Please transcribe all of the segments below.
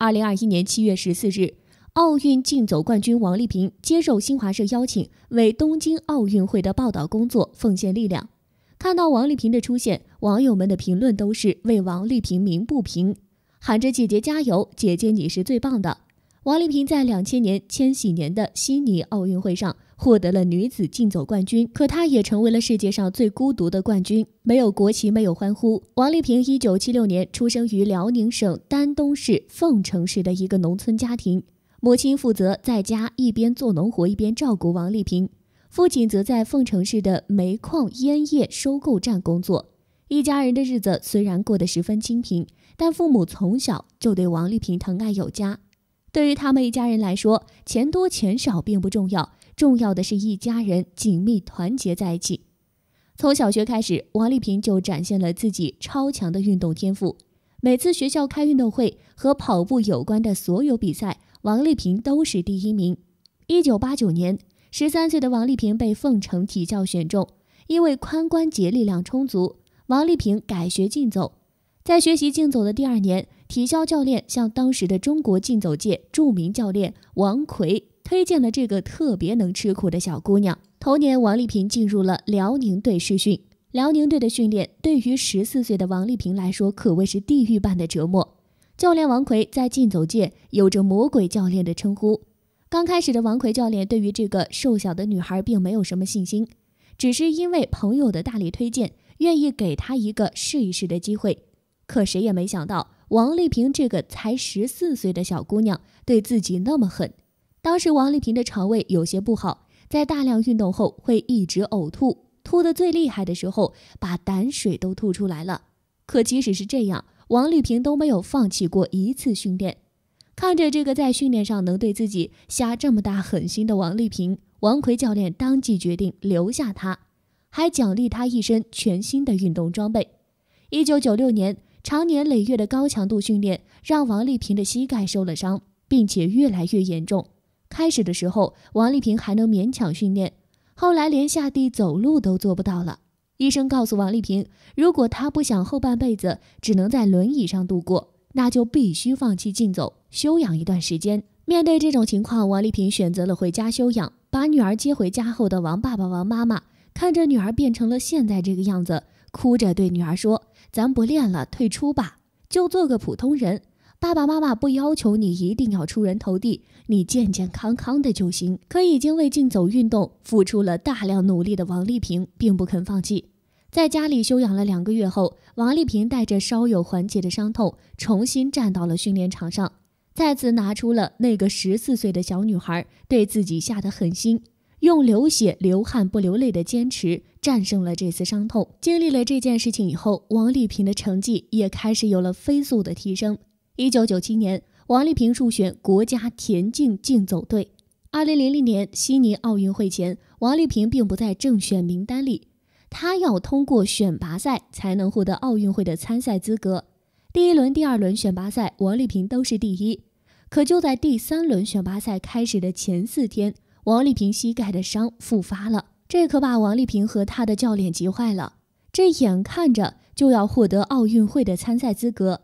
二零二一年七月十四日，奥运竞走冠军王丽萍接受新华社邀请，为东京奥运会的报道工作奉献力量。看到王丽萍的出现，网友们的评论都是为王丽萍鸣不平，喊着“姐姐加油，姐姐你是最棒的”。王丽萍在两千年千禧年的悉尼奥运会上。获得了女子竞走冠军，可她也成为了世界上最孤独的冠军，没有国旗，没有欢呼。王丽萍一九七六年出生于辽宁省丹东市凤城市的一个农村家庭，母亲负责在家一边做农活一边照顾王丽萍，父亲则在凤城市的煤矿烟叶收购站工作。一家人的日子虽然过得十分清贫，但父母从小就对王丽萍疼爱有加。对于他们一家人来说，钱多钱少并不重要。重要的是一家人紧密团结在一起。从小学开始，王丽萍就展现了自己超强的运动天赋。每次学校开运动会和跑步有关的所有比赛，王丽萍都是第一名。一九八九年，十三岁的王丽萍被凤城体校选中，因为髋关节力量充足，王丽萍改学竞走。在学习竞走的第二年，体校教练向当时的中国竞走界著名教练王奎。推荐了这个特别能吃苦的小姑娘。同年，王丽萍进入了辽宁队试训。辽宁队的训练对于十四岁的王丽萍来说可谓是地狱般的折磨。教练王奎在竞走界有着“魔鬼教练”的称呼。刚开始的王奎教练对于这个瘦小的女孩并没有什么信心，只是因为朋友的大力推荐，愿意给她一个试一试的机会。可谁也没想到，王丽萍这个才十四岁的小姑娘对自己那么狠。当时王丽萍的肠胃有些不好，在大量运动后会一直呕吐，吐得最厉害的时候把胆水都吐出来了。可即使是这样，王丽萍都没有放弃过一次训练。看着这个在训练上能对自己下这么大狠心的王丽萍，王奎教练当即决定留下她，还奖励她一身全新的运动装备。一九九六年，常年累月的高强度训练让王丽萍的膝盖受了伤，并且越来越严重。开始的时候，王丽萍还能勉强训练，后来连下地走路都做不到了。医生告诉王丽萍，如果她不想后半辈子只能在轮椅上度过，那就必须放弃竞走，休养一段时间。面对这种情况，王丽萍选择了回家休养，把女儿接回家后的王爸爸、王妈妈看着女儿变成了现在这个样子，哭着对女儿说：“咱不练了，退出吧，就做个普通人。”爸爸妈妈不要求你一定要出人头地，你健健康康的就行。可已经为竞走运动付出了大量努力的王丽萍并不肯放弃。在家里休养了两个月后，王丽萍带着稍有缓解的伤痛，重新站到了训练场上，再次拿出了那个十四岁的小女孩对自己下的狠心，用流血流汗不流泪的坚持战胜了这次伤痛。经历了这件事情以后，王丽萍的成绩也开始有了飞速的提升。一九九七年，王丽萍入选国家田径竞走队。二零零零年悉尼奥运会前，王丽萍并不在正选名单里，她要通过选拔赛才能获得奥运会的参赛资格。第一轮、第二轮选拔赛，王丽萍都是第一。可就在第三轮选拔赛开始的前四天，王丽萍膝盖的伤复发了，这可把王丽萍和她的教练急坏了。这眼看着就要获得奥运会的参赛资格。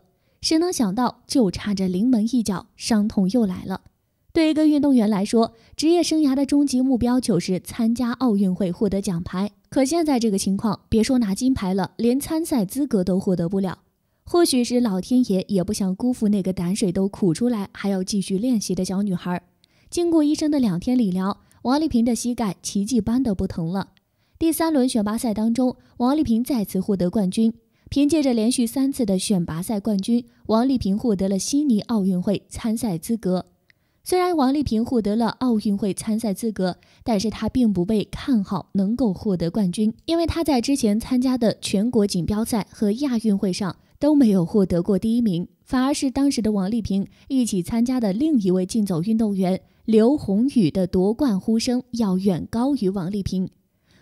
谁能想到，就差这临门一脚，伤痛又来了。对一个运动员来说，职业生涯的终极目标就是参加奥运会，获得奖牌。可现在这个情况，别说拿金牌了，连参赛资格都获得不了。或许是老天爷也不想辜负那个胆水都苦出来还要继续练习的小女孩。经过医生的两天理疗，王丽萍的膝盖奇迹般地不疼了。第三轮选拔赛当中，王丽萍再次获得冠军。凭借着连续三次的选拔赛冠军，王丽萍获得了悉尼奥运会参赛资格。虽然王丽萍获得了奥运会参赛资格，但是她并不被看好能够获得冠军，因为她在之前参加的全国锦标赛和亚运会上都没有获得过第一名，反而是当时的王丽萍一起参加的另一位竞走运动员刘宏宇的夺冠呼声要远高于王丽萍。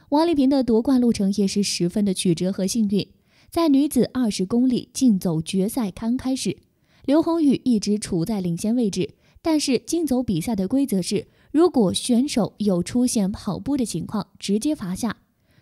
王丽萍的夺冠路程也是十分的曲折和幸运。在女子二十公里竞走决赛刚开始，刘宏宇一直处在领先位置。但是竞走比赛的规则是，如果选手有出现跑步的情况，直接罚下；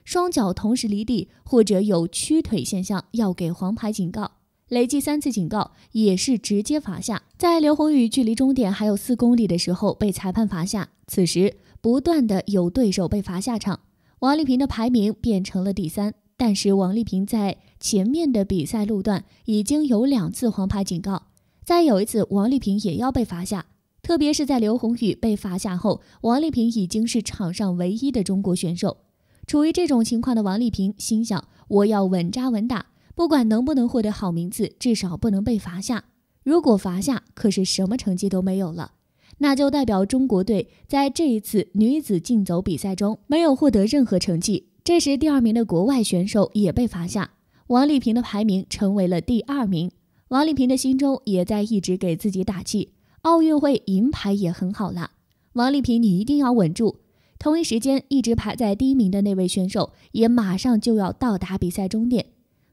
双脚同时离地或者有屈腿现象，要给黄牌警告；累计三次警告也是直接罚下。在刘宏宇距离终点还有四公里的时候，被裁判罚下。此时，不断的有对手被罚下场，王丽萍的排名变成了第三。但是王丽萍在前面的比赛路段已经有两次黄牌警告，再有一次王丽萍也要被罚下。特别是在刘宏宇被罚下后，王丽萍已经是场上唯一的中国选手。处于这种情况的王丽萍心想：我要稳扎稳打，不管能不能获得好名次，至少不能被罚下。如果罚下，可是什么成绩都没有了，那就代表中国队在这一次女子竞走比赛中没有获得任何成绩。这时，第二名的国外选手也被罚下，王丽萍的排名成为了第二名。王丽萍的心中也在一直给自己打气，奥运会银牌也很好了。王丽萍，你一定要稳住。同一时间，一直排在第一名的那位选手也马上就要到达比赛终点，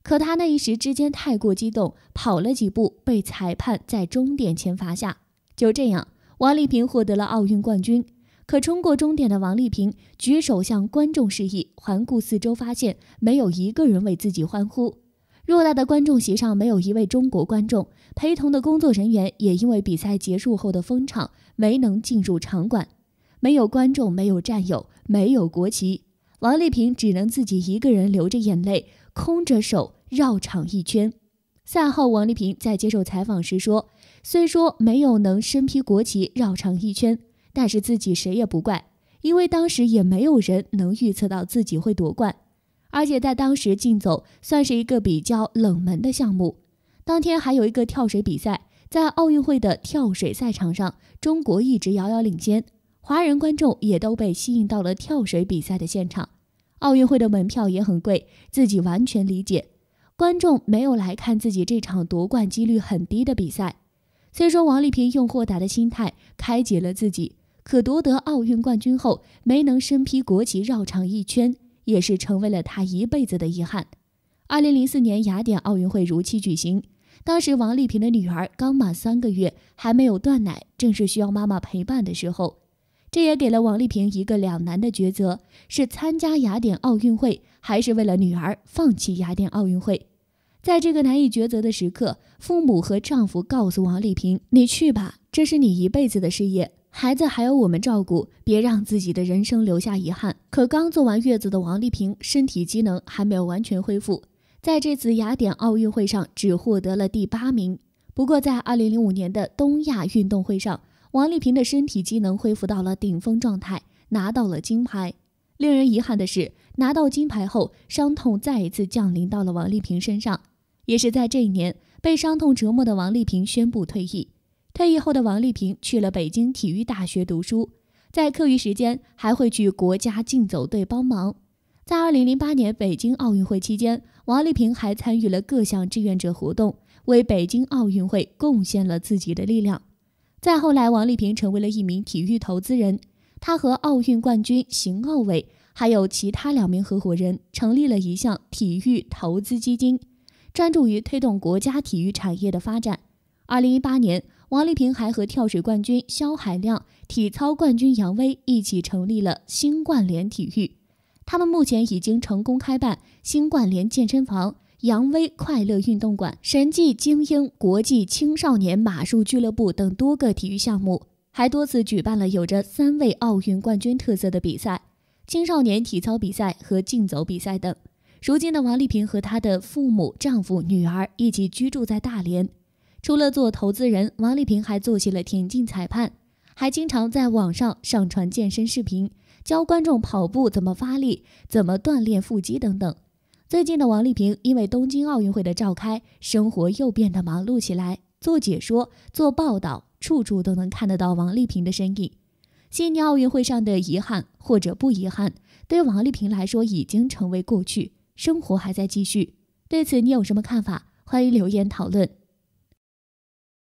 可他那一时之间太过激动，跑了几步被裁判在终点前罚下。就这样，王丽萍获得了奥运冠军。可冲过终点的王丽萍举手向观众示意，环顾四周，发现没有一个人为自己欢呼。偌大的观众席上没有一位中国观众，陪同的工作人员也因为比赛结束后的封场没能进入场馆。没有观众，没有战友，没有国旗，王丽萍只能自己一个人流着眼泪，空着手绕场一圈。赛后，王丽萍在接受采访时说：“虽说没有能身披国旗绕场一圈。”但是自己谁也不怪，因为当时也没有人能预测到自己会夺冠，而且在当时竞走算是一个比较冷门的项目。当天还有一个跳水比赛，在奥运会的跳水赛场上，中国一直遥遥领先，华人观众也都被吸引到了跳水比赛的现场。奥运会的门票也很贵，自己完全理解，观众没有来看自己这场夺冠几率很低的比赛。虽说王丽萍用豁达的心态开解了自己。可夺得奥运冠军后，没能身披国旗绕场一圈，也是成为了他一辈子的遗憾。二零零四年雅典奥运会如期举行，当时王丽萍的女儿刚满三个月，还没有断奶，正是需要妈妈陪伴的时候。这也给了王丽萍一个两难的抉择：是参加雅典奥运会，还是为了女儿放弃雅典奥运会？在这个难以抉择的时刻，父母和丈夫告诉王丽萍：“你去吧，这是你一辈子的事业。”孩子还有我们照顾，别让自己的人生留下遗憾。可刚坐完月子的王丽萍，身体机能还没有完全恢复，在这次雅典奥运会上只获得了第八名。不过，在2005年的东亚运动会上，王丽萍的身体机能恢复到了顶峰状态，拿到了金牌。令人遗憾的是，拿到金牌后，伤痛再一次降临到了王丽萍身上。也是在这一年，被伤痛折磨的王丽萍宣布退役。退役后的王丽萍去了北京体育大学读书，在课余时间还会去国家竞走队帮忙。在二零零八年北京奥运会期间，王丽萍还参与了各项志愿者活动，为北京奥运会贡献了自己的力量。再后来，王丽萍成为了一名体育投资人，她和奥运冠军邢傲伟还有其他两名合伙人成立了一项体育投资基金，专注于推动国家体育产业的发展。二零一八年。王丽萍还和跳水冠军肖海亮、体操冠军杨威一起成立了新冠联体育。他们目前已经成功开办新冠联健身房、杨威快乐运动馆、神迹精英国际青少年马术俱乐部等多个体育项目，还多次举办了有着三位奥运冠军特色的比赛，青少年体操比赛和竞走比赛等。如今的王丽萍和她的父母、丈夫、女儿一起居住在大连。除了做投资人，王丽萍还做起了田径裁判，还经常在网上上传健身视频，教观众跑步怎么发力、怎么锻炼腹肌等等。最近的王丽萍因为东京奥运会的召开，生活又变得忙碌起来，做解说、做报道，处处都能看得到王丽萍的身影。悉尼奥运会上的遗憾或者不遗憾，对王丽萍来说已经成为过去，生活还在继续。对此，你有什么看法？欢迎留言讨论。